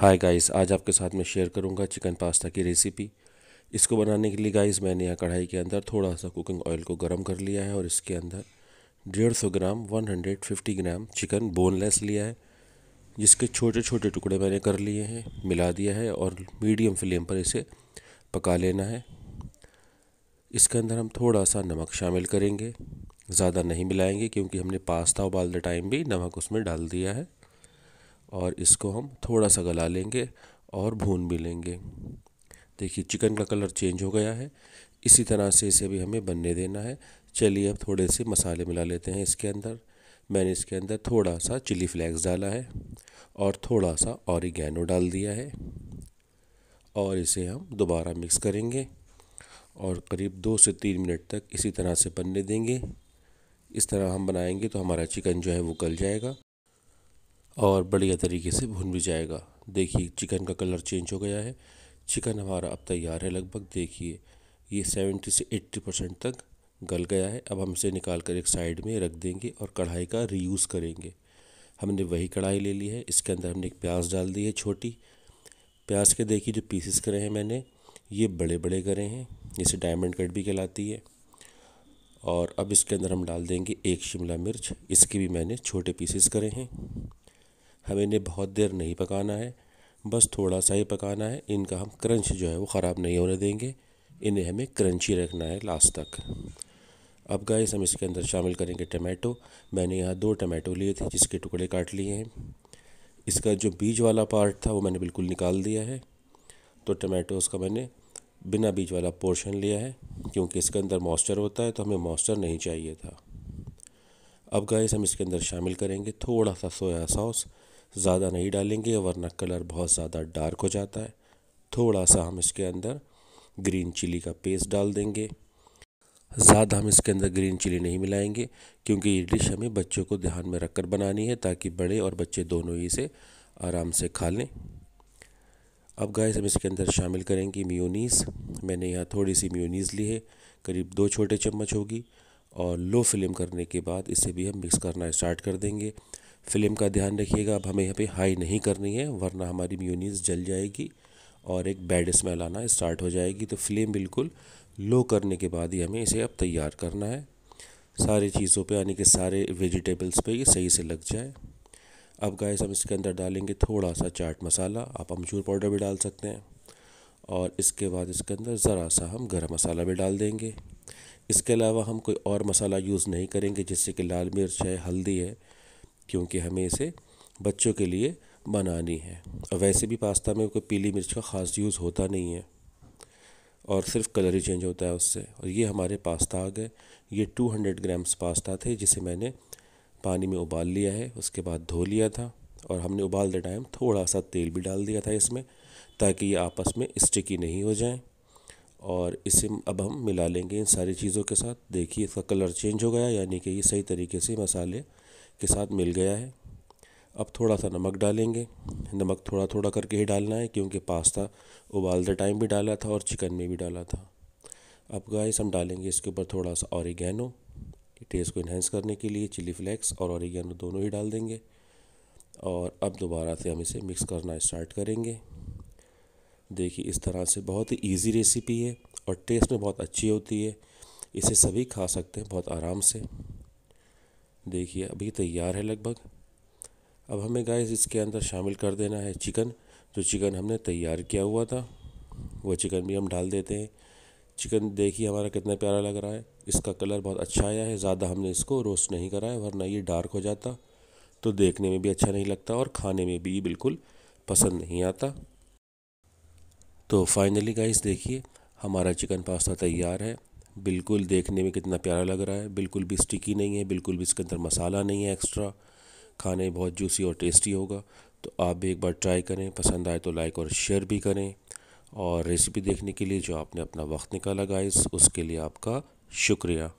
hi guys आज आपके साथ मैं शेयर करूंगा चिकन पास्ता की रेसिपी इसको बनाने के लिए गाइस मैंने यहाँ कढ़ाई के अंदर थोड़ा सा कुकिंग ऑयल को गर्म कर लिया है और इसके अंदर डेढ़ सौ gram one hundred fifty gram chicken boneless लिया है जिसके छोटे छोटे टुकड़े मैंने कर लिए हैं मिला दिया है और मीडियम फ्लेम पर इसे पका लेना है इसके अंदर हम थोड़ा सा नमक शामिल करेंगे ज़्यादा नहीं मिलाएंगे क्योंकि हमने पास्ता उबालते टाइम भी नमक उसमें डाल दिया है और इसको हम थोड़ा सा गला लेंगे और भून भी लेंगे देखिए चिकन का कलर चेंज हो गया है इसी तरह से इसे भी हमें बनने देना है चलिए अब थोड़े से मसाले मिला लेते हैं इसके अंदर मैंने इसके अंदर थोड़ा सा चिली फ्लेक्स डाला है और थोड़ा सा औरिगैनो डाल दिया है और इसे हम दोबारा मिक्स करेंगे और करीब दो से तीन मिनट तक इसी तरह से बनने देंगे इस तरह हम बनाएंगे तो हमारा चिकन जो है वो गल जाएगा और बढ़िया तरीके से भुन भी जाएगा देखिए चिकन का कलर चेंज हो गया है चिकन हमारा अब तैयार है लगभग देखिए ये सेवेंटी से एट्टी परसेंट तक गल गया है अब हम इसे निकाल कर एक साइड में रख देंगे और कढ़ाई का रीयूज़ करेंगे हमने वही कढ़ाई ले ली है इसके अंदर हमने एक प्याज डाल दी है छोटी प्याज के देखिए जो पीसेस करे हैं मैंने ये बड़े बड़े करे हैं जैसे डायमंड कट भी कहलाती है और अब इसके अंदर हम डाल देंगे एक शिमला मिर्च इसके भी मैंने छोटे पीसेस करे हैं हमें इन्हें बहुत देर नहीं पकाना है बस थोड़ा सा ही पकाना है इनका हम क्रंच जो है वो ख़राब नहीं होने देंगे इन्हें हमें क्रंची रखना है लास्ट तक अब गाइस हम इसके अंदर शामिल करेंगे टमाटो मैंने यहाँ दो टमाटो लिए थे जिसके टुकड़े काट लिए हैं इसका जो बीज वाला पार्ट था वो मैंने बिल्कुल निकाल दिया है तो टमाटोज़ का मैंने बिना बीज वाला पोर्शन लिया है क्योंकि इसके अंदर मॉइस्चर होता है तो हमें मॉइस्चर नहीं चाहिए था अब गाइस हम इसके अंदर शामिल करेंगे थोड़ा सा सोया सॉस ज़्यादा नहीं डालेंगे वरना कलर बहुत ज़्यादा डार्क हो जाता है थोड़ा सा हम इसके अंदर ग्रीन चिली का पेस्ट डाल देंगे ज़्यादा हम इसके अंदर ग्रीन चिली नहीं मिलाएंगे क्योंकि ये डिश हमें बच्चों को ध्यान में रखकर बनानी है ताकि बड़े और बच्चे दोनों ही इसे आराम से खा लें अब गाय हम इसके अंदर शामिल करेंगे म्योनीस मैंने यहाँ थोड़ी सी म्योनीस ली है करीब दो छोटे चम्मच होगी और लो फ्लेम करने के बाद इसे भी हम मिक्स करना स्टार्ट कर देंगे फ्लेम का ध्यान रखिएगा अब हमें यहाँ पे हाई नहीं करनी है वरना हमारी म्यूनिस जल जाएगी और एक बैड स्मेल आना स्टार्ट हो जाएगी तो फ्लेम बिल्कुल लो करने के बाद ही हमें इसे अब तैयार करना है सारी चीज़ों पे यानी कि सारे वेजिटेबल्स पे ये सही से लग जाए अब गाइस हम इसके अंदर डालेंगे थोड़ा सा चाट मसाला आप अमचूर पाउडर भी डाल सकते हैं और इसके बाद इसके अंदर ज़रा सा हम गर्म मसाला भी डाल देंगे इसके अलावा हम कोई और मसाला यूज़ नहीं करेंगे जिससे कि लाल मिर्च है हल्दी है क्योंकि हमें इसे बच्चों के लिए बनानी है और वैसे भी पास्ता में कोई पीली मिर्च का ख़ास यूज़ होता नहीं है और सिर्फ कलर ही चेंज होता है उससे और ये हमारे पास्ता आ गए ये 200 ग्राम्स पास्ता थे जिसे मैंने पानी में उबाल लिया है उसके बाद धो लिया था और हमने उबालते टाइम थोड़ा सा तेल भी डाल दिया था इसमें ताकि ये आपस में स्टिकी नहीं हो जाए और इसे अब हम मिला लेंगे इन सारी चीज़ों के साथ देखिए इसका कलर चेंज हो गया यानी कि ये सही तरीके से मसाले के साथ मिल गया है अब थोड़ा सा नमक डालेंगे नमक थोड़ा थोड़ा करके ही डालना है क्योंकि पास्ता उबालते टाइम भी डाला था और चिकन में भी डाला था अब गाइस हम डालेंगे इसके ऊपर थोड़ा सा औरिगैनो टेस्ट को इन्हेंस करने के लिए चिली फ्लेक्स और औरिगैनो दोनों ही डाल देंगे और अब दोबारा से हम इसे मिक्स करना स्टार्ट करेंगे देखिए इस तरह से बहुत ही ईजी रेसिपी है और टेस्ट में बहुत अच्छी होती है इसे सभी खा सकते हैं बहुत आराम से देखिए अभी तैयार है लगभग अब हमें गाइस इसके अंदर शामिल कर देना है चिकन जो चिकन हमने तैयार किया हुआ था वो चिकन भी हम डाल देते हैं चिकन देखिए हमारा कितना प्यारा लग रहा है इसका कलर बहुत अच्छा आया है ज़्यादा हमने इसको रोस्ट नहीं करा है वरना ये डार्क हो जाता तो देखने में भी अच्छा नहीं लगता और खाने में भी बिल्कुल पसंद नहीं आता तो फाइनली गाइस देखिए हमारा चिकन पास्ता तैयार है बिल्कुल देखने में कितना प्यारा लग रहा है बिल्कुल भी स्टिकी नहीं है बिल्कुल भी इसके अंदर मसाला नहीं है एक्स्ट्रा खाने बहुत जूसी और टेस्टी होगा तो आप भी एक बार ट्राई करें पसंद आए तो लाइक और शेयर भी करें और रेसिपी देखने के लिए जो आपने अपना वक्त निकाला गाइस उसके लिए आपका शुक्रिया